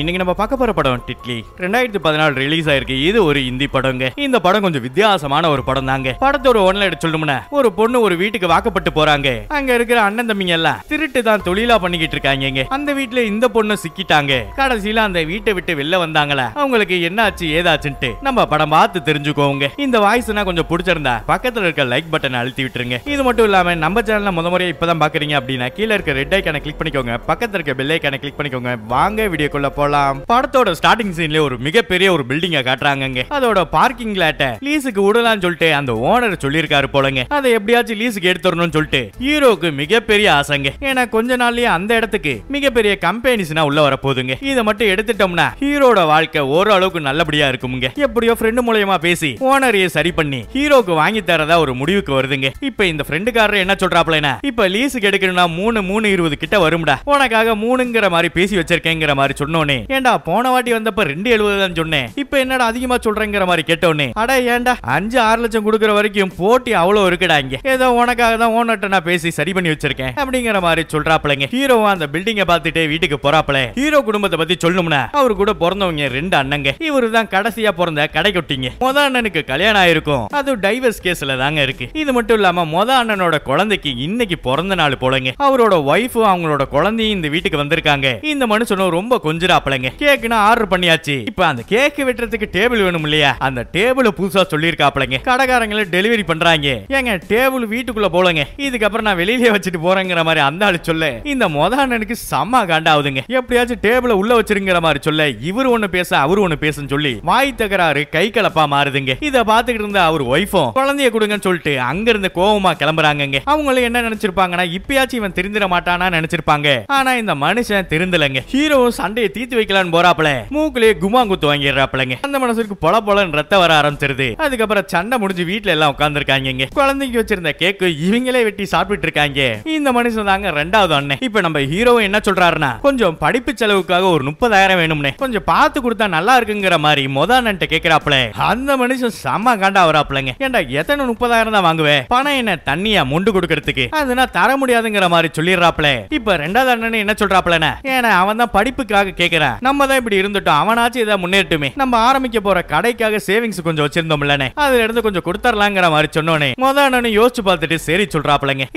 இன்னைக்கு நம்ம பார்க்க போற படம் டிட்லி ரெண்டாயிரத்தி பதினாலு ரிலீஸ் ஆயிருக்கு இது ஒரு இந்தி படங்க இந்த படம் கொஞ்சம் வித்தியாசமான ஒரு படம் தாங்க படத்தோட ஒன்ல எடுத்து சொல்லணும்னா ஒரு பொண்ணு ஒரு வீட்டுக்கு வாக்கப்பட்டு போறாங்க அங்க இருக்கிற அண்ணன் தம்பிங்க எல்லாம் திருட்டு தான் தொழிலா பண்ணிக்கிட்டு இருக்காங்க அந்த வீட்டுல இந்த பொண்ணு சிக்கிட்டாங்க கடைசியில அந்த வீட்டை விட்டு வெளில வந்தாங்களா அவங்களுக்கு என்ன ஆச்சு ஏதாச்சுன்ட்டு நம்ம படம் பார்த்து தெரிஞ்சுக்கோங்க இந்த வாய்ஸ்னா கொஞ்சம் பிடிச்சிருந்தா பக்கத்துல இருக்க லைக் பட்டன் அழுத்தி விட்டுருங்க இது மட்டும் இல்லாம நம்ம சேனல்ல முத முறையா இப்பதான் பாக்குறீங்க அப்படின்னா கீழே இருக்க ரெட் ஐக்கான கிளிக் பண்ணிக்கோங்க பக்கத்துல இருக்க பெல் ஐக்கான கிளிக் பண்ணிக்கோங்க வாங்க வீடியோக்குள்ள போலாம் படத்தோட ஸ்டார்டிங் சீன்ல ஒரு மிகப்பெரிய ஒரு பில்டிங்க காட்டுறாங்க அதோட பார்க்கிங் லேட்ட லீஸுக்கு விடலாம்னு சொல்லிட்டு அந்த ஓனர் சொல்லியிருக்காரு போலங்க அதை எப்படியாச்சும் லீஸுக்கு எடுத்துடணும்னு சொல்லிட்டு ஹீரோக்கு மிகப்பெரிய ஆசைங்க ஏன்னா கொஞ்ச நாள்லயே அந்த இடத்துக்கு மிகப்பெரிய கம்பெனிஸ்னா உள்ள வர போதுங்க இதை மட்டும் எடுத்துட்டோம்னா ஹீரோட வாழ்க்கை ஓரளவுக்கு நல்லபடியா இருக்குமுங்க எப்படியோ ஃப்ரெண்டு மூலியமா பேசி ஓனரையே சரி பண்ணி ஹீரோக்கு வாங்கி தரதா ஒரு முடிவுக்கு வருதுங்க இப்ப இந்த ஃப்ரெண்டுக்காரர் என்ன சொல்றாப்லனா இப்ப லீஸுக்கு எடுக்கணும்னா மூணு மூணு இருபது கிட்ட வரும்டா உனக்காக மூணுங்கிற மாதிரி பேசி வச்சிருக்கேங்கிற மாதிரி சொன்னோன்னே ஏண்டா போன வாட்டி வந்தப்ப ரெண்டு எழுபது தான் சொன்னேன் இப்ப என்னடா அதிகமா சொல்றேங்கிற மாதிரி அட ஏண்டா அஞ்சு ஆறு லட்சம் வரைக்கும் போட்டி அவ்வளவு இருக்குடா இங்க ஏதோ உனக்காக தான் ஓனர்ட்ட நான் பேசி சரி பண்ணி வச்சிருக்கேன் அப்படிங்கிற மாதிரி அந்த பில்டிங்க வீட்டுக்கு ஹீரோ குடும்பத்தை பத்தி சொல்லணும்னா அவரு கூட பிறந்தவங்க ரெண்டு அண்ணங்க இவரு தான் கடைசியா பிறந்த கடைக்குட்டிங்க மொத அண்ணனுக்கு கல்யாணம் ஆயிருக்கும் அது டைவர்ஸ் கேஸ்ல தாங்க இருக்கு இது மட்டும் இல்லாம மொத அண்ணனோட குழந்தைக்கு இன்னைக்கு பிறந்த நாள் போலங்க அவரோட ஒய்ஃபும் அவங்களோட குழந்தையும் இந்த வீட்டுக்கு வந்திருக்காங்க இந்த மனுஷனும் ரொம்ப கொஞ்சம் சாப்பிடுங்க கேக் நான் ஆர்டர் பண்ணியாச்சு இப்ப அந்த கேக் வெட்டுறதுக்கு டேபிள் வேணும் இல்லையா அந்த டேபிள் புதுசா சொல்லியிருக்காப்லங்க கடைக்காரங்களை டெலிவரி பண்றாங்க ஏங்க டேபிள் வீட்டுக்குள்ள போலங்க இதுக்கப்புறம் நான் வெளியிலே வச்சுட்டு போறேங்கிற மாதிரி அந்த ஆளு சொல்ல இந்த மொத அண்ணனுக்கு செம்ம காண்டாவுதுங்க எப்படியாச்சும் டேபிள உள்ள வச்சிருங்கிற மாதிரி சொல்ல இவர் ஒண்ணு பேச அவர் ஒண்ணு பேசுன்னு சொல்லி வாய் தகராறு கை கலப்பா மாறுதுங்க இத பாத்துக்கிட்டு இருந்த அவர் ஒய்ஃபும் குழந்தைய கொடுங்கன்னு சொல்லிட்டு அங்க இருந்து கோவமா கிளம்புறாங்க அவங்களும் என்ன நினைச்சிருப்பாங்கன்னா இப்பயாச்சும் இவன் திருந்திட மாட்டானா நினைச்சிருப்பாங்க ஆனா இந்த மனுஷன் திருந்தலைங்க ஹீரோ சண்டையை தீத்து சேர்த்து வைக்கலாம்னு போறாப்புல மூக்குலயே குமா குத்து வாங்கிடுறாப்பிளங்க அந்த மனசுக்கு பொல பொலன்னு ரத்த வர ஆரம்பிச்சிருது அதுக்கப்புறம் சண்டை முடிஞ்சு வீட்டுல எல்லாம் உட்காந்துருக்காங்க குழந்தைக்கு வச்சிருந்த கேக்கு இவங்களே வெட்டி சாப்பிட்டு இருக்காங்க இந்த மனுஷன் தாங்க ரெண்டாவது அண்ணன் இப்ப நம்ம ஹீரோ என்ன சொல்றாருன்னா கொஞ்சம் படிப்பு செலவுக்காக ஒரு முப்பதாயிரம் வேணும்னே கொஞ்சம் பார்த்து கொடுத்தா நல்லா இருக்குங்கிற மாதிரி மொத அண்ணன் கேக்குறாப்ல அந்த மனுஷன் செம்ம காண்டா வராப்பிளங்க ஏண்டா எத்தனை முப்பதாயிரம் தான் வாங்குவேன் பணம் என்ன தண்ணியா முண்டு கொடுக்கறதுக்கு அதுனா தர முடியாதுங்கிற மாதிரி சொல்லிடுறாப்ல இப்ப ரெண்டாவது அண்ணன் என்ன சொல்றாப்ல ஏன்னா அவன் தான் படிப்புக்காக கேக்குறான் நினைக்கிறேன் நம்ம தான் இப்படி இருந்துட்டோம் இதை நம்ம ஆரம்பிக்க போற கடைக்காக சேவிங்ஸ் கொஞ்சம் வச்சிருந்தோம்லனே அதுல இருந்து கொஞ்சம் கொடுத்தரலாங்கிற மாதிரி சொன்னோனே நானும் யோசிச்சு பார்த்துட்டு சரி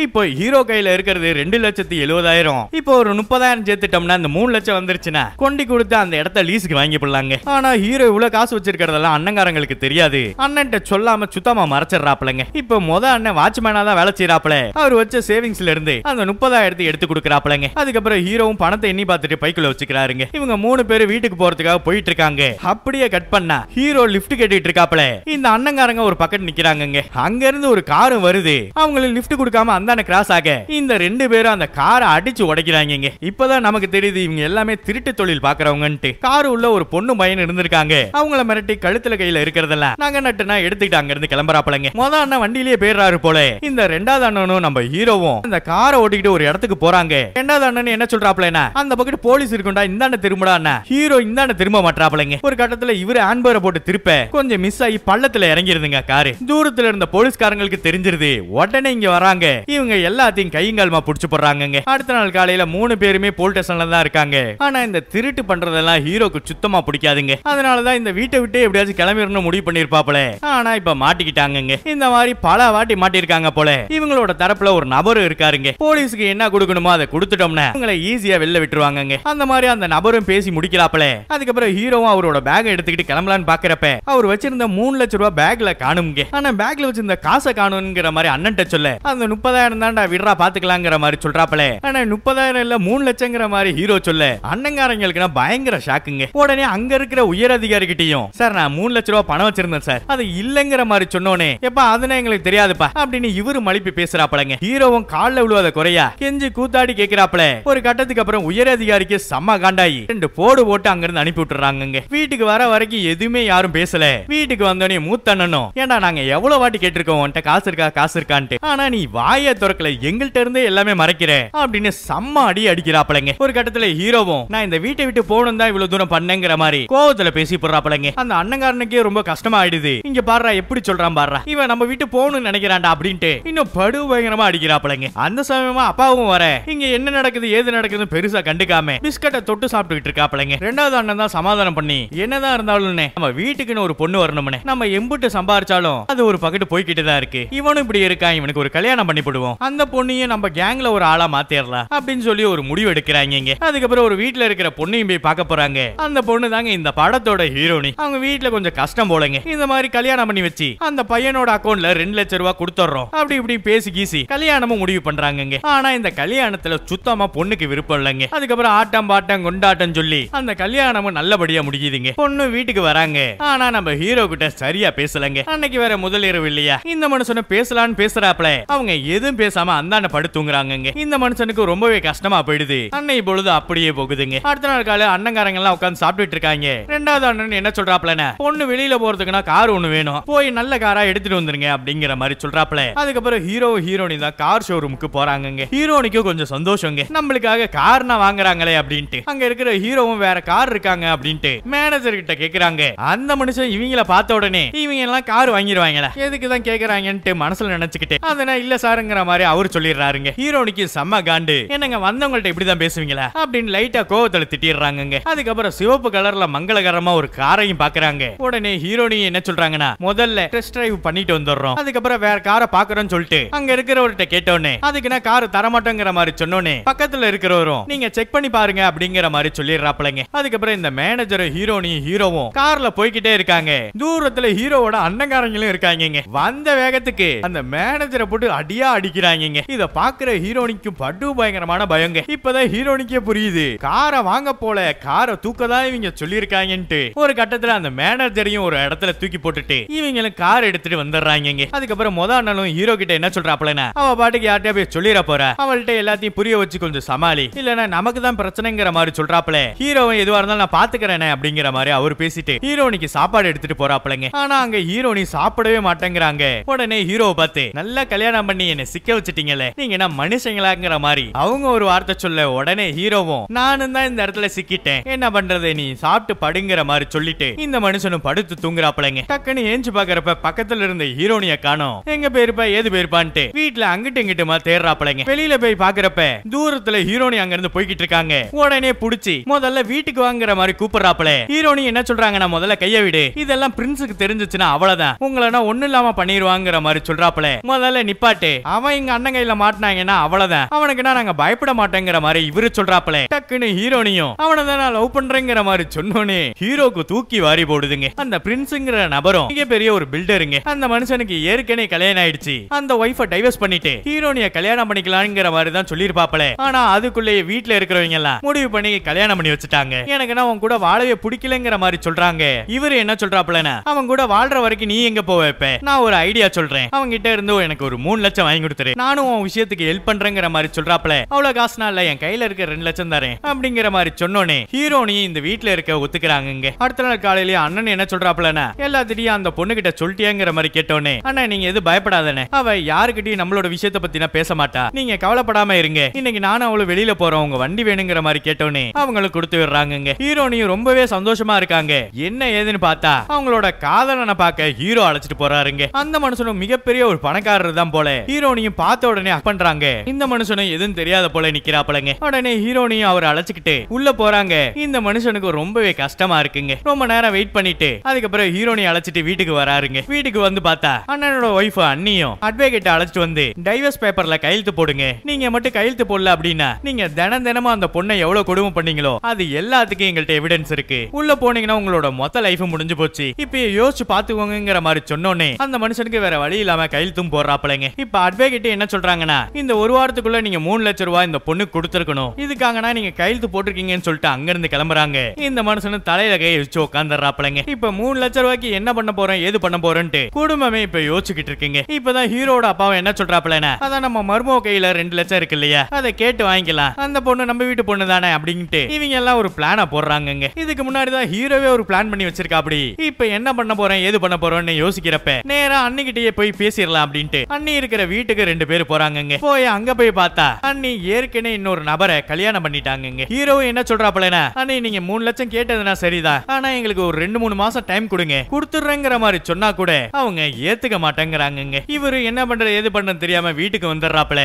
இப்போ ஹீரோ கையில இருக்கிறது ரெண்டு லட்சத்தி எழுபதாயிரம் இப்போ ஒரு முப்பதாயிரம் சேர்த்துட்டோம்னா மூணு லட்சம் வந்துருச்சுன்னா கொண்டி கொடுத்து அந்த இடத்த லீஸுக்கு வாங்கி போடலாங்க ஆனா ஹீரோ இவ்வளவு காசு வச்சிருக்கிறதெல்லாம் அண்ணங்காரங்களுக்கு தெரியாது அண்ணன்ட்ட சொல்லாம சுத்தமா மறைச்சிடறாப்லங்க இப்போ மொத அண்ணன் வாட்ச்மேனா தான் வேலை செய்யறாப்ல அவர் வச்ச சேவிங்ஸ்ல இருந்து அந்த முப்பதாயிரத்தை எடுத்து கொடுக்கறாப்லங்க அதுக்கப்புறம் ஹீரோவும் பணத்தை எண்ணி பார்த்துட்டு பைக்குள்ள வச்சுக்கிறாருங்க இவங்க மூணு பேர் வீட்டுக்கு போறதுக்காக போயிட்டு இருக்காங்க அப்படியே கட் பண்ண ஹீரோ லிப்ட் கேட்டுட்டு இருக்காப்ல இந்த அண்ணங்காரங்க ஒரு பக்கத்து நிக்கிறாங்க அங்க இருந்து ஒரு காரும் வருது அவங்களுக்கு லிப்ட் கொடுக்காம அந்த கிராஸ் ஆக இந்த ரெண்டு பேரும் அந்த காரை அடிச்சு உடைக்கிறாங்க இப்பதான் நமக்கு தெரியுது இவங்க எல்லாமே திருட்டு தொழில் பாக்குறவங்கன்ட்டு கார் உள்ள ஒரு பொண்ணு பையன் இருந்திருக்காங்க அவங்கள மிரட்டி கழுத்துல கையில இருக்கிறதெல்லாம் நாங்க நட்டுனா எடுத்துக்கிட்டு அங்க இருந்து கிளம்புறாப்பலங்க மொத அண்ணன் வண்டியிலேயே போயிடுறாரு போல இந்த ரெண்டாவது அண்ணனும் நம்ம ஹீரோவும் இந்த காரை ஓட்டிக்கிட்டு ஒரு இடத்துக்கு போறாங்க ரெண்டாவது அண்ணன் என்ன சொல்றாப்லனா அந்த பக்கத்து போலீஸ் இருக்கும்டா இந்த அண்ணன் திரும்ப கும்பிடாண்ணா ஹீரோ இந்தாண்ட திரும்ப மாட்டாப்லங்க ஒரு கட்டத்துல இவரு ஆன்பரை போட்டு திருப்ப கொஞ்சம் மிஸ் ஆகி பள்ளத்துல இறங்கிருந்துங்க காரு தூரத்துல இருந்த போலீஸ்காரங்களுக்கு தெரிஞ்சிருது உடனே இங்க வராங்க இவங்க எல்லாத்தையும் கையங்காலமா புடிச்சு போடுறாங்க அடுத்த நாள் காலையில மூணு பேருமே போலீஸ் ஸ்டேஷன்ல தான் இருக்காங்க ஆனா இந்த திருட்டு பண்றதெல்லாம் ஹீரோக்கு சுத்தமா பிடிக்காதுங்க அதனாலதான் இந்த வீட்டை விட்டு எப்படியாச்சும் கிளம்பிடணும் முடிவு பண்ணிருப்பாப்ல ஆனா இப்ப மாட்டிக்கிட்டாங்க இந்த மாதிரி பல வாட்டி மாட்டிருக்காங்க போல இவங்களோட தரப்புல ஒரு நபரும் இருக்காருங்க போலீஸுக்கு என்ன கொடுக்கணுமோ அதை கொடுத்துட்டோம்னா இவங்களை ஈஸியா வெளில விட்டுருவாங்க அந்த மாதிரி அந்த நபரும் பேசி முடிக்கலாப்பல அதுக்கப்புறம் ஹீரோவும் அவரோட பேக் எடுத்துக்கிட்டு கிளம்பலான்னு பாக்குறப்ப அவர் வச்சிருந்த மூணு லட்ச ரூபாய் பேக்ல காணுங்க ஆனா பேக்ல வச்சிருந்த காசை காணுங்கிற மாதிரி அண்ணன் சொல்ல அந்த முப்பதாயிரம் தான்டா விடுறா பாத்துக்கலாங்கிற மாதிரி சொல்றாப்பல ஆனா முப்பதாயிரம் இல்ல மூணு லட்சங்கிற மாதிரி ஹீரோ சொல்ல அண்ணங்காரங்களுக்கு பயங்கர ஷாக்குங்க உடனே அங்க இருக்கிற உயர் அதிகாரி கிட்டயும் சார் நான் மூணு லட்ச ரூபாய் பணம் வச்சிருந்தேன் சார் அது இல்லங்கிற மாதிரி சொன்னோனே எப்ப அதுனா எங்களுக்கு தெரியாதுப்பா அப்படின்னு இவரு மலிப்பு பேசுறாப்பலங்க ஹீரோவும் கால விழுவாத குறையா கெஞ்சி கூத்தாடி கேட்கிறாப்பல ஒரு கட்டத்துக்கு அப்புறம் உயர் அதிகாரிக்கு செம்ம காண்டாயி ரெண்டு போடு போட்டு அங்கிருந்து அனுப்பி விட்டுறாங்க வீட்டுக்கு வர வரைக்கும் எதுவுமே யாரும் பேசல வீட்டுக்கு வந்தோடனே அண்ணனும் ஏன்டா நாங்க எவ்வளவு வாட்டி கேட்டிருக்கோம் உன்ட்ட காசு இருக்கா காசு இருக்கான்ட்டு ஆனா நீ வாய துறக்கல எங்கள்கிட்ட இருந்தே எல்லாமே மறைக்கிற அப்படின்னு செம்ம அடி அடிக்கிறாப்பிளங்க ஒரு கட்டத்துல ஹீரோவும் நான் இந்த வீட்டை விட்டு போகணும் தான் இவ்வளவு தூரம் பண்ணங்கிற மாதிரி கோவத்துல பேசி போடுறாப்பிளங்க அந்த அண்ணங்காரனுக்கே ரொம்ப கஷ்டமா ஆயிடுது இங்க பாடுறா எப்படி சொல்றான் பாடுறா இவன் நம்ம வீட்டு போகணும்னு நினைக்கிறான்டா அப்படின்ட்டு இன்னும் படு பயங்கரமா அடிக்கிறாப்பிளங்க அந்த சமயமா அப்பாவும் வர இங்க என்ன நடக்குது ஏது நடக்குதுன்னு பெருசா கண்டுக்காம பிஸ்கட்டை தொட்டு சாப்பிட்டு போயிட்டு இருக்காப்லங்க ரெண்டாவது அண்ணன் தான் சமாதானம் பண்ணி என்னதான் இருந்தாலும் நம்ம வீட்டுக்குன்னு ஒரு பொண்ணு வரணும்னு நம்ம எம்புட்டு சம்பாரிச்சாலும் அது ஒரு பக்கெட்டு போய்கிட்டு தான் இருக்கு இவனும் இப்படி இருக்கான் இவனுக்கு ஒரு கல்யாணம் பண்ணி போடுவோம் அந்த பொண்ணையும் நம்ம கேங்ல ஒரு ஆளா மாத்திரலாம் அப்படின்னு சொல்லி ஒரு முடிவு எடுக்கிறாங்க அதுக்கப்புறம் ஒரு வீட்டுல இருக்கிற பொண்ணையும் போய் பார்க்க போறாங்க அந்த பொண்ணு தாங்க இந்த படத்தோட ஹீரோனி அவங்க வீட்டுல கொஞ்சம் கஷ்டம் போலங்க இந்த மாதிரி கல்யாணம் பண்ணி வச்சு அந்த பையனோட அக்கௌண்ட்ல ரெண்டு லட்சம் ரூபாய் கொடுத்துறோம் அப்படி இப்படி பேசி கீசி கல்யாணமும் முடிவு பண்றாங்க ஆனா இந்த கல்யாணத்துல சுத்தமா பொண்ணுக்கு விருப்பம் இல்லைங்க அதுக்கப்புறம் ஆட்டம் பாட்டம் கொண்டாட்டம் சொல்லி அந்த கல்யாணமும் நல்லபடியா முடிஞ்சுதுங்க பொண்ணு வீட்டுக்கு வராங்க ஆனா நம்ம ஹீரோ கிட்ட சரியா பேசலங்க அன்னைக்கு வேற முதல் இரவு இல்லையா இந்த மனுஷனை பேசலான்னு பேசுறாப்ல அவங்க எதுவும் பேசாம அந்தாண்ட படுத்து தூங்குறாங்க இந்த மனுஷனுக்கு ரொம்பவே கஷ்டமா போயிடுது அன்னை பொழுது அப்படியே போகுதுங்க அடுத்த நாள் காலை அண்ணங்காரங்க எல்லாம் உட்காந்து சாப்பிட்டுட்டு இருக்காங்க ரெண்டாவது அண்ணன் என்ன சொல்றாப்லன்னு பொண்ணு வெளியில போறதுக்குன்னா கார் ஒண்ணு வேணும் போய் நல்ல காரா எடுத்துட்டு வந்துருங்க அப்படிங்கிற மாதிரி சொல்றாப்ல அதுக்கப்புறம் ஹீரோ ஹீரோனி தான் கார் ஷோரூமுக்கு போறாங்க ஹீரோனிக்கும் கொஞ்சம் சந்தோஷங்க நம்மளுக்காக கார்னா வாங்குறாங்களே அப்படின்ட்டு அங்க இருக்கிற ஹீரோவும் வேற கார் இருக்காங்க அப்படின்ட்டு மேனேஜர் கிட்ட கேக்குறாங்க அந்த மனுஷன் இவங்கள பார்த்த உடனே இவங்க எல்லாம் கார் வாங்கிடுவாங்களா எதுக்குதான் கேக்குறாங்கன்ட்டு மனசுல நினைச்சுக்கிட்டு அதனா இல்ல சாருங்கிற மாதிரி அவர் சொல்லிடுறாருங்க ஹீரோனிக்கு செம்ம காண்டு என்னங்க வந்தவங்கள்ட்ட இப்படிதான் பேசுவீங்களா அப்படின்னு லைட்டா கோவத்துல திட்டிடுறாங்க அதுக்கப்புறம் சிவப்பு கலர்ல மங்களகரமா ஒரு காரையும் பாக்குறாங்க உடனே ஹீரோனி என்ன சொல்றாங்கன்னா முதல்ல டெஸ்ட் டிரைவ் பண்ணிட்டு வந்துடுறோம் அதுக்கப்புறம் வேற காரை பாக்குறோம்னு சொல்லிட்டு அங்க இருக்கிறவர்கிட்ட கேட்டோன்னே அதுக்கு நான் கார் தரமாட்டோங்கிற மாதிரி சொன்னோன்னே பக்கத்துல இருக்கிறவரும் நீங்க செக் பண்ணி பாருங்க அப்படிங்கிற மாதிரி சொல்லி சொல்லிடுறாப்லங்க அதுக்கப்புறம் இந்த மேனேஜர் ஹீரோனியும் ஹீரோவும் கார்ல போய்கிட்டே இருக்காங்க தூரத்துல ஹீரோவோட அன்னங்காரங்களும் இருக்காங்க வந்த வேகத்துக்கு அந்த மேனேஜரை போட்டு அடியா அடிக்கிறாங்க இத பாக்குற ஹீரோனிக்கு படு பயங்கரமான பயங்க இப்பதான் ஹீரோனிக்கே புரியுது காரை வாங்க போல காரை தூக்கதான் இவங்க சொல்லியிருக்காங்கன்ட்டு ஒரு கட்டத்துல அந்த மேனேஜரையும் ஒரு இடத்துல தூக்கி போட்டுட்டு இவங்களும் கார் எடுத்துட்டு வந்துடுறாங்க அதுக்கப்புறம் முத அண்ணனும் ஹீரோ கிட்ட என்ன சொல்றாப்லன்னா அவ பாட்டுக்கு யார்கிட்டயா போய் சொல்லிட போற அவள்கிட்ட எல்லாத்தையும் புரிய வச்சு கொஞ்சம் சமாளி இல்லன்னா நமக்கு தான் பிரச்சனைங்கிற மாதிரி சொல்றாப்ல ஹீரோவை எதுவா இருந்தாலும் நான் பாத்துக்கிறேனே அப்படிங்கிற மாதிரி அவர் பேசிட்டு ஹீரோனிக்கு சாப்பாடு எடுத்துட்டு போறாப்லங்க ஆனா அங்க ஹீரோனி சாப்பிடவே மாட்டேங்கிறாங்க உடனே ஹீரோ பார்த்து நல்லா கல்யாணம் பண்ணி என்ன சிக்க வச்சிட்டீங்களே நீங்க என்ன மனுஷங்களாங்கிற மாதிரி அவங்க ஒரு வார்த்தை சொல்ல உடனே ஹீரோவும் நானும் தான் இந்த இடத்துல சிக்கிட்டேன் என்ன பண்றது நீ சாப்பிட்டு படுங்கிற மாதிரி சொல்லிட்டு இந்த மனுஷனும் படுத்து தூங்குறாப்லங்க டக்குன்னு ஏஞ்சு பாக்குறப்ப பக்கத்துல இருந்த ஹீரோனிய காணும் எங்க பேருப்பா ஏது போயிருப்பான்ட்டு வீட்டுல அங்கிட்டு இங்கிட்டுமா தேடுறாப்லங்க வெளியில போய் பாக்குறப்ப தூரத்துல ஹீரோனி அங்க இருந்து போய்கிட்டு இருக்காங்க உடனே புடிச்சு முதல்ல வீட்டுக்கு வாங்குற மாதிரி கூப்பிடுறாப்லே ஹீரோனி என்ன நான் முதல்ல கைய விடு இதெல்லாம் பிரின்ஸுக்கு தெரிஞ்சிச்சுன்னா அவ்வளவுதான் உங்களை ஒண்ணு இல்லாம பண்ணிடுவாங்கிற மாதிரி சொல்றாப்லே முதல்ல நிப்பாட்டு அவன் எங்க அண்ணன் கையில மாட்டினாங்கன்னா அவ்வளவுதான் அவனுக்கு நாங்க பயப்பட மாட்டேங்கிற மாதிரி இவரு சொல்றாப்லே டக்குன்னு ஹீரோனியும் அவனை தான் நான் லவ் பண்றேங்கிற மாதிரி சொன்னோனே ஹீரோக்கு தூக்கி வாரி போடுதுங்க அந்த பிரின்ஸுங்கிற நபரும் பெரிய ஒரு பில்டருங்க அந்த மனுஷனுக்கு ஏற்கனவே கல்யாணம் ஆயிடுச்சு அந்த ஒய்ஃப டைவர்ஸ் பண்ணிட்டு ஹீரோனிய கல்யாணம் பண்ணிக்கலாம்ங்கிற மாதிரி தான் சொல்லியிருப்பாப்ல ஆனா அதுக்குள்ளேயே வீட்டுல இருக்கிறவங்க எல்லாம் முடிவு பண்ணி கல்யாணம் கல்யாணம் பண்ணி வச்சுட்டாங்க எனக்குன்னா அவன் கூட வாழவே பிடிக்கலங்கிற மாதிரி சொல்றாங்க இவர் என்ன சொல்றாப்லனா அவன் கூட வாழ்ற வரைக்கும் நீ எங்க போவ இப்ப நான் ஒரு ஐடியா சொல்றேன் அவங்க கிட்ட இருந்து எனக்கு ஒரு மூணு லட்சம் வாங்கி கொடுத்துரு நானும் விஷயத்துக்கு ஹெல்ப் பண்றேங்கிற மாதிரி சொல்றாப்ல அவ்வளவு என் கையில இருக்க ரெண்டு லட்சம் தரேன் அப்படிங்கிற மாதிரி சொன்னோனே ஹீரோனி இந்த வீட்டுல இருக்க ஒத்துக்கிறாங்க அடுத்த நாள் காலையில அண்ணன் என்ன சொல்றாப்லனா எல்லாத்திட்டையும் அந்த பொண்ணு கிட்ட சொல்லிட்டியாங்கிற மாதிரி கேட்டோனே அண்ணா நீங்க எது பயப்படாதனே அவ யாருக்கிட்டயும் நம்மளோட விஷயத்த பத்தினா பேச மாட்டா நீங்க கவலைப்படாம இருங்க இன்னைக்கு நானும் அவ்வளவு வெளியில போறோம் உங்க வண்டி வேணுங்கிற மாதிரி கேட்டோனே அவங்களும் கையாளுக்கு கொடுத்து விடுறாங்க ஹீரோனியும் ரொம்பவே சந்தோஷமா இருக்காங்க என்ன ஏதுன்னு பார்த்தா அவங்களோட காதலனை பார்க்க ஹீரோ அழைச்சிட்டு போறாருங்க அந்த மனுஷனும் மிகப்பெரிய ஒரு பணக்காரர் தான் போல ஹீரோனியும் பார்த்த உடனே பண்றாங்க இந்த மனுஷனும் எதுவும் தெரியாத போல நிக்கிறாப்பலங்க உடனே ஹீரோனியும் அவர் அழைச்சிக்கிட்டு உள்ள போறாங்க இந்த மனுஷனுக்கு ரொம்பவே கஷ்டமா இருக்குங்க ரொம்ப நேரம் வெயிட் பண்ணிட்டு அதுக்கப்புறம் ஹீரோனியை அழைச்சிட்டு வீட்டுக்கு வராருங்க வீட்டுக்கு வந்து பார்த்தா அண்ணனோட ஒய்ஃப் அண்ணியும் அட்வொகேட் அழைச்சிட்டு வந்து டைவர்ஸ் பேப்பர்ல கையெழுத்து போடுங்க நீங்க மட்டும் கையெழுத்து போடல அப்படின்னா நீங்க தினம் தினமும் அந்த பொண்ணை எவ்வளவு கொடுமை பண்ணீங்களோ பண்ணோம் அது எல்லாத்துக்கும் எங்கள்கிட்ட எவிடன்ஸ் இருக்கு உள்ள போனீங்கன்னா உங்களோட மொத்த லைஃப் முடிஞ்சு போச்சு இப்ப யோசிச்சு பாத்துக்கோங்கிற மாதிரி சொன்னோன்னே அந்த மனுஷனுக்கு வேற வழி இல்லாம கையெழுத்தும் போடுறாப்பலங்க இப்ப கிட்ட என்ன சொல்றாங்கன்னா இந்த ஒரு வாரத்துக்குள்ள நீங்க மூணு லட்சம் ரூபாய் இந்த பொண்ணு கொடுத்துருக்கணும் இதுக்காகனா நீங்க கையெழுத்து போட்டிருக்கீங்கன்னு சொல்லிட்டு அங்க இருந்து கிளம்புறாங்க இந்த மனுஷனு தலையில கையை வச்சு உட்காந்துறாப்பலங்க இப்ப மூணு லட்சம் ரூபாய்க்கு என்ன பண்ண போறோம் ஏது பண்ண போறோம்ட்டு குடும்பமே இப்ப யோசிச்சுக்கிட்டு இருக்கீங்க இப்பதான் ஹீரோட அப்பாவை என்ன சொல்றாப்லனா அதான் நம்ம மருமோ கையில ரெண்டு லட்சம் இருக்கு இல்லையா அதை கேட்டு வாங்கிக்கலாம் அந்த பொண்ணு நம்ம வீட்டு பொண்ணு தானே அப்படின்ட்டு இவங்க எல்லாம் ஒரு பிளானை போடுறாங்க இதுக்கு முன்னாடி தான் ஹீரோவே ஒரு பிளான் பண்ணி வச்சிருக்கா அப்படி இப்ப என்ன பண்ண போறேன் ஏது பண்ண போறோம்னு யோசிக்கிறப்ப நேரா அன்னிக்கிட்டே போய் பேசிடலாம் அப்படின்ட்டு அண்ணி இருக்கிற வீட்டுக்கு ரெண்டு பேர் போறாங்க போய் அங்க போய் பார்த்தா அண்ணி ஏற்கனவே இன்னொரு நபரை கல்யாணம் பண்ணிட்டாங்க ஹீரோ என்ன சொல்றாப்லனா அண்ணி நீங்க மூணு லட்சம் கேட்டதுனா சரிதான் ஆனா எங்களுக்கு ஒரு ரெண்டு மூணு மாசம் டைம் கொடுங்க கொடுத்துறேங்கிற மாதிரி சொன்னா கூட அவங்க ஏத்துக்க மாட்டேங்கிறாங்க இவரு என்ன பண்றது ஏது பண்றது தெரியாம வீட்டுக்கு வந்துடுறாப்ல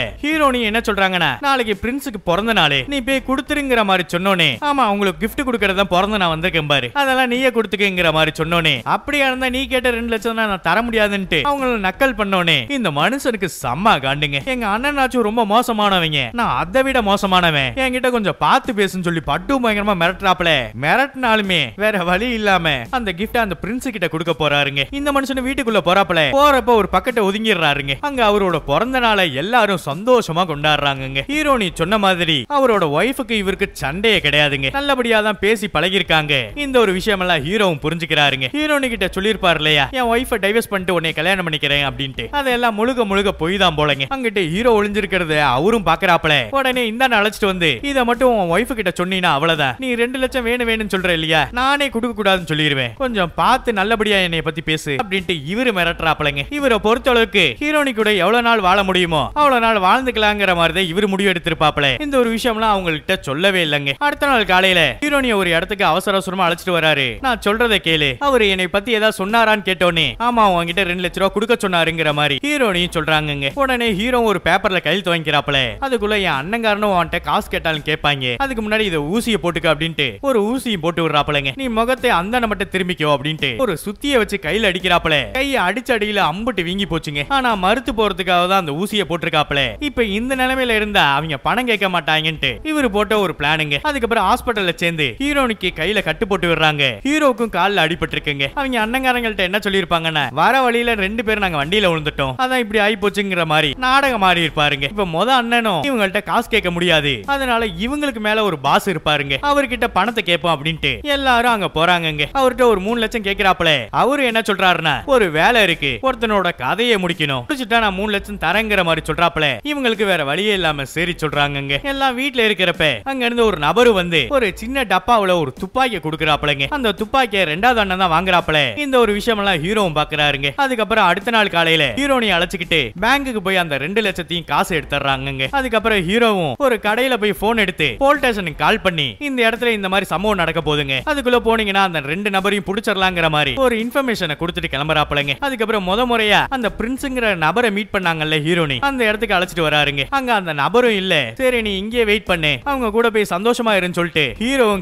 நீ என்ன சொல்றாங்கன்னா நாளைக்கு பிரின்ஸுக்கு பிறந்த நாளே நீ போய் கொடுத்துருங்கிற மாதிரி சொன்னோனே சொன்னோனே ஆமா உங்களுக்கு கிஃப்ட் கொடுக்கறதா பிறந்து நான் வந்திருக்கேன் பாரு அதெல்லாம் நீயே கொடுத்துக்கங்கிற மாதிரி சொன்னோனே அப்படியா இருந்தா நீ கேட்ட ரெண்டு லட்சம் நான் தர முடியாதுன்ட்டு அவங்கள நக்கல் பண்ணோனே இந்த மனுஷனுக்கு செம்ம காண்டுங்க எங்க அண்ணனாச்சும் ரொம்ப மோசமானவங்க நான் அதை விட மோசமானவன் என்கிட்ட கொஞ்சம் பார்த்து பேசுன்னு சொல்லி பட்டு பயங்கரமா மிரட்டுறாப்ல மிரட்டினாலுமே வேற வழி இல்லாம அந்த கிஃப்ட் அந்த பிரின்ஸ் கிட்ட கொடுக்க போறாருங்க இந்த மனுஷன் வீட்டுக்குள்ள போறாப்ல போறப்ப ஒரு பக்கெட்டை ஒதுங்கிடுறாருங்க அங்க அவரோட பிறந்த நாளை எல்லாரும் சந்தோஷமா கொண்டாடுறாங்க ஹீரோ நீ சொன்ன மாதிரி அவரோட ஒய்ஃபுக்கு இவருக்கு சண்டையே கிடையாது கிடையாதுங்க நல்லபடியா தான் பேசி பழகிருக்காங்க இந்த ஒரு விஷயம் எல்லாம் ஹீரோவும் புரிஞ்சுக்கிறாருங்க ஹீரோனு கிட்ட சொல்லிருப்பாரு இல்லையா என் டைவர்ஸ் பண்ணிட்டு உன்னை கல்யாணம் பண்ணிக்கிறேன் அப்படின்ட்டு அதெல்லாம் முழுக முழுக போய் தான் போலங்க அங்கிட்ட ஹீரோ ஒளிஞ்சிருக்கிறத அவரும் பாக்குறாப்ல உடனே இந்த அழைச்சிட்டு வந்து இதை மட்டும் உன் ஒய்ஃபு கிட்ட சொன்னா அவ்வளவுதான் நீ ரெண்டு லட்சம் வேணும் வேணும்னு சொல்ற இல்லையா நானே கொடுக்க கூடாதுன்னு சொல்லிடுவேன் கொஞ்சம் பார்த்து நல்லபடியா என்னை பத்தி பேசு அப்படின்ட்டு இவரு மிரட்டுறாப்பலங்க இவரை பொறுத்த அளவுக்கு ஹீரோனி கூட எவ்வளவு நாள் வாழ முடியுமோ அவ்வளவு நாள் வாழ்ந்துக்கலாங்கிற மாதிரி தான் இவர் முடிவு எடுத்திருப்பாப்ல இந்த ஒரு விஷயம்லாம் அவங்கள்ட்ட சொல்லவே இல்லைங்க அடுத்த நாள் காலையில ஹீரோனிய ஒரு இடத்துக்கு அவசர அவசரமா அழைச்சிட்டு வராரு நான் சொல்றதை கேளு அவரு என்னை பத்தி ஏதாவது சொன்னாரான்னு கேட்டோன்னே ஆமா உங்ககிட்ட ரெண்டு லட்ச ரூபா கொடுக்க சொன்னாருங்கிற மாதிரி ஹீரோனியும் சொல்றாங்க உடனே ஹீரோ ஒரு பேப்பர்ல கையில் வாங்கிக்கிறாப்ல அதுக்குள்ள என் அண்ணங்காரனும் அவன்கிட்ட காசு கேட்டாலும் கேட்பாங்க அதுக்கு முன்னாடி இதை ஊசியை போட்டுக்க அப்படின்ட்டு ஒரு ஊசியை போட்டு விடுறாப்பலங்க நீ முகத்தை அந்த மட்டும் திரும்பிக்கோ அப்படின்ட்டு ஒரு சுத்திய வச்சு கையில அடிக்கிறாப்ல கையை அடிச்சு அடியில அம்புட்டு வீங்கி போச்சுங்க ஆனா மறுத்து போறதுக்காக தான் அந்த ஊசியை போட்டிருக்காப்ல இப்ப இந்த நிலைமையில இருந்தா அவங்க பணம் கேட்க மாட்டாங்கன்ட்டு இவரு போட்ட ஒரு பிளானுங்க அதுக்கப்புறம் அவங்கள ஹாஸ்பிட்டல்ல சேர்ந்து ஹீரோனுக்கு கையில கட்டு போட்டு விடுறாங்க ஹீரோக்கும் கால அடிபட்டு இருக்குங்க அவங்க அண்ணங்காரங்கள்ட்ட என்ன சொல்லியிருப்பாங்கன்னா வர வழியில ரெண்டு பேரும் நாங்க வண்டியில விழுந்துட்டோம் அதான் இப்படி ஆகி போச்சுங்கிற மாதிரி நாடகம் மாறி இருப்பாருங்க இப்ப மொத அண்ணனும் இவங்கள்ட்ட காசு கேட்க முடியாது அதனால இவங்களுக்கு மேல ஒரு பாஸ் இருப்பாருங்க அவர்கிட்ட பணத்தை கேட்போம் அப்படின்ட்டு எல்லாரும் அங்க போறாங்க அவர்கிட்ட ஒரு மூணு லட்சம் கேட்கிறாப்ல அவரு என்ன சொல்றாருன்னா ஒரு வேலை இருக்கு ஒருத்தனோட கதையை முடிக்கணும் முடிச்சுட்டா நான் மூணு லட்சம் தரேங்கிற மாதிரி சொல்றாப்ல இவங்களுக்கு வேற வழியே இல்லாம சரி சொல்றாங்க எல்லாம் வீட்டுல இருக்கிறப்ப அங்க இருந்து ஒரு நபரு வந்து ஒரு சின்ன டப்பாவுல ஒரு துப்பாக்கி கொடுக்கறாப்பிளங்க அந்த துப்பாக்கியை ரெண்டாவது அண்ணன் தான் வாங்குறாப்புல இந்த ஒரு விஷயம் எல்லாம் ஹீரோவும் பாக்குறாருங்க அதுக்கப்புறம் அடுத்த நாள் காலையில ஹீரோனையும் அழைச்சுக்கிட்டு பேங்குக்கு போய் அந்த ரெண்டு லட்சத்தையும் காசு எடுத்துறாங்க அதுக்கப்புறம் ஹீரோவும் ஒரு கடையில போய் போன் எடுத்து போல் ஸ்டேஷனுக்கு கால் பண்ணி இந்த இடத்துல இந்த மாதிரி சம்பவம் நடக்க போதுங்க அதுக்குள்ள போனீங்கன்னா அந்த ரெண்டு நபரையும் புடிச்சிடலாங்கிற மாதிரி ஒரு இன்ஃபர்மேஷனை கொடுத்துட்டு கிளம்புறாப்புலங்க அதுக்கப்புறம் முத முறையா அந்த பிரின்ஸுங்கிற நபரை மீட் பண்ணாங்கல்ல ஹீரோனி அந்த இடத்துக்கு அழைச்சிட்டு வராருங்க அங்க அந்த நபரும் இல்ல சரி நீ இங்கே வெயிட் பண்ணு அவங்க கூட போய் சந்தோஷமா இருந்து சொல்லிட்டு ஹீரோவும்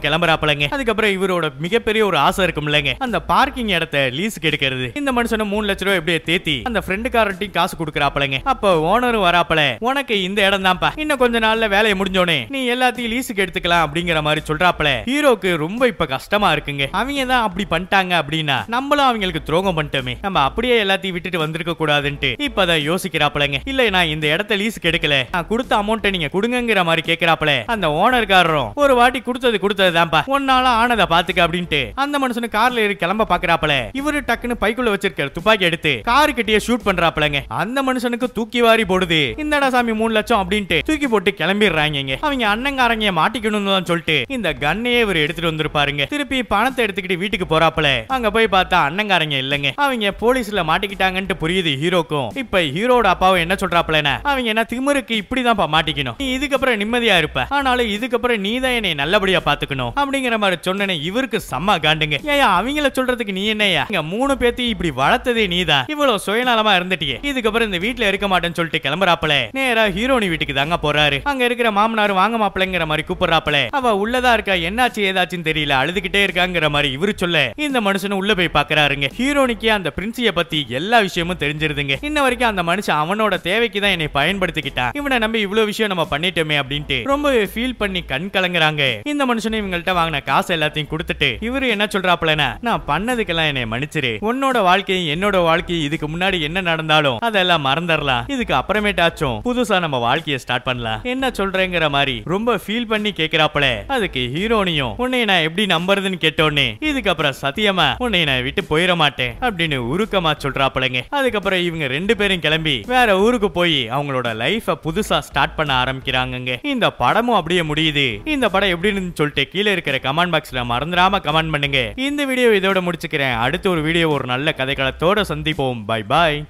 அதுக்கப்புறம் இவரோட மிகப்பெரிய ஒரு ஆசை இருக்கும் இல்லைங்க அந்த பார்க்கிங் இடத்த லீஸுக்கு எடுக்கிறது இந்த மனுஷனை மூணு லட்ச ரூபாய் எப்படியே தேத்தி அந்த காசு கொடுக்குறாப்பலங்க அப்ப ஓனரும் வராப்பல உனக்கு இந்த இடம் தான்ப்பா இன்னும் கொஞ்ச நாள்ல வேலையை முடிஞ்சோனே நீ எல்லாத்தையும் லீஸுக்கு எடுத்துக்கலாம் அப்படிங்கிற மாதிரி சொல்றாப்பல ஹீரோக்கு ரொம்ப இப்ப கஷ்டமா இருக்குங்க அவங்க தான் அப்படி பண்ணிட்டாங்க அப்படின்னா நம்மளும் அவங்களுக்கு துரோகம் பண்ணிட்டோமே நம்ம அப்படியே எல்லாத்தையும் விட்டுட்டு வந்திருக்க கூடாதுன்ட்டு இப்பதான் யோசிக்கிறாப்பலங்க இல்ல நான் இந்த இடத்த லீஸுக்கு எடுக்கல நான் கொடுத்த அமௌண்ட்டை நீங்க கொடுங்கிற மாதிரி கேட்கிறாப்பல அந்த ஓனர்காரரும் ஒரு வாட்டி கொடுத்தது கொடுத்தது தான்ப்பா ஒன்னால ஆனதை பாத்துக்க அப்படின்ட்டு அந்த மனுஷனு கார்ல ஏறி கிளம்ப பாக்குறாப்பல இவரு டக்குன்னு பைக்குள்ள வச்சிருக்கிற துப்பாக்கி எடுத்து காரு கிட்டே ஷூட் பண்றாப்பலங்க அந்த மனுஷனுக்கு தூக்கி வாரி போடுது இந்தடா சாமி மூணு லட்சம் அப்படின்ட்டு தூக்கி போட்டு கிளம்பிடுறாங்க அவங்க அண்ணங்காரங்க மாட்டிக்கணும்னு தான் சொல்லிட்டு இந்த கண்ணையே இவர் எடுத்துட்டு வந்திருப்பாருங்க திருப்பி பணத்தை எடுத்துக்கிட்டு வீட்டுக்கு போறாப்பல அங்க போய் பார்த்தா அண்ணங்காரங்க இல்லங்க அவங்க போலீஸ்ல மாட்டிக்கிட்டாங்கன்னு புரியுது ஹீரோக்கும் இப்ப ஹீரோட அப்பாவும் என்ன சொல்றாப்லனா அவங்க என்ன திமுருக்கு இப்படிதான் மாட்டிக்கணும் நீ இதுக்கப்புறம் நிம்மதியா இருப்ப ஆனாலும் இதுக்கப்புறம் நீதான் என்னை நல்லபடியா பாத்துக்கணும் அப்படிங்கிற மாதிரி சொன்னே இவருக்கு செம்ம காண்டுங்க ஏயா அவங்கள சொல்றதுக்கு நீ என்னையா இங்க மூணு பேத்தி இப்படி வளர்த்ததே நீதான் இவ்வளவு சுயநலமா இருந்துட்டியே இதுக்கப்புறம் இந்த வீட்டுல இருக்க மாட்டேன்னு சொல்லிட்டு கிளம்புறாப்பல நேரா ஹீரோனி வீட்டுக்கு தாங்க போறாரு அங்க இருக்கிற மாமனார் வாங்க மாப்பிள்ளைங்கிற மாதிரி கூப்பிடுறாப்பல அவ உள்ளதா இருக்கா என்னாச்சு ஏதாச்சும் தெரியல அழுதுகிட்டே இருக்காங்கிற மாதிரி இவரு சொல்ல இந்த மனுஷன் உள்ள போய் பாக்குறாருங்க ஹீரோனிக்கே அந்த பிரின்சிய பத்தி எல்லா விஷயமும் தெரிஞ்சிருதுங்க இன்ன வரைக்கும் அந்த மனுஷன் அவனோட தேவைக்கு தான் என்னை பயன்படுத்திக்கிட்டான் இவனை நம்பி இவ்வளவு விஷயம் நம்ம பண்ணிட்டோமே அப்படின்ட்டு ரொம்ப ஃபீல் பண்ணி கண் கலங்குறாங்க வாங்க இந்த மனுஷனும் இவங்கள்ட்ட வாங்கின காசு எல்லாத்தையும் கொடுத்துட்டு இவரு என்ன சொல்றாப்லனா நான் பண்ணதுக்கெல்லாம் என்னை மன்னிச்சிரு உன்னோட வாழ்க்கையும் என்னோட வாழ்க்கையும் இதுக்கு முன்னாடி என்ன நடந்தாலும் அதெல்லாம் மறந்துடலாம் இதுக்கு அப்புறமேட்டாச்சும் புதுசா நம்ம வாழ்க்கையை ஸ்டார்ட் பண்ணலாம் என்ன சொல்றேங்கிற மாதிரி ரொம்ப ஃபீல் பண்ணி கேக்குறாப்ல அதுக்கு ஹீரோனியும் உன்னை நான் எப்படி நம்புறதுன்னு கேட்டோன்னே இதுக்கப்புறம் சத்தியமா உன்னை நான் விட்டு போயிட மாட்டேன் அப்படின்னு உருக்கமா சொல்றாப்புலங்க அதுக்கப்புறம் இவங்க ரெண்டு பேரும் கிளம்பி வேற ஊருக்கு போய் அவங்களோட லைஃப புதுசா ஸ்டார்ட் பண்ண ஆரம்பிக்கிறாங்க இந்த படமும் அப்படியே முடியுது இந்த படம் படம் எப்படி சொல்லிட்டு கீழே இருக்கிற கமெண்ட் பாக்ஸ்ல மறந்துடாம கமெண்ட் பண்ணுங்க இந்த வீடியோ இதோட முடிச்சுக்கிறேன் அடுத்த ஒரு வீடியோ ஒரு நல்ல கதைக்களத்தோட சந்திப்போம் பை பாய்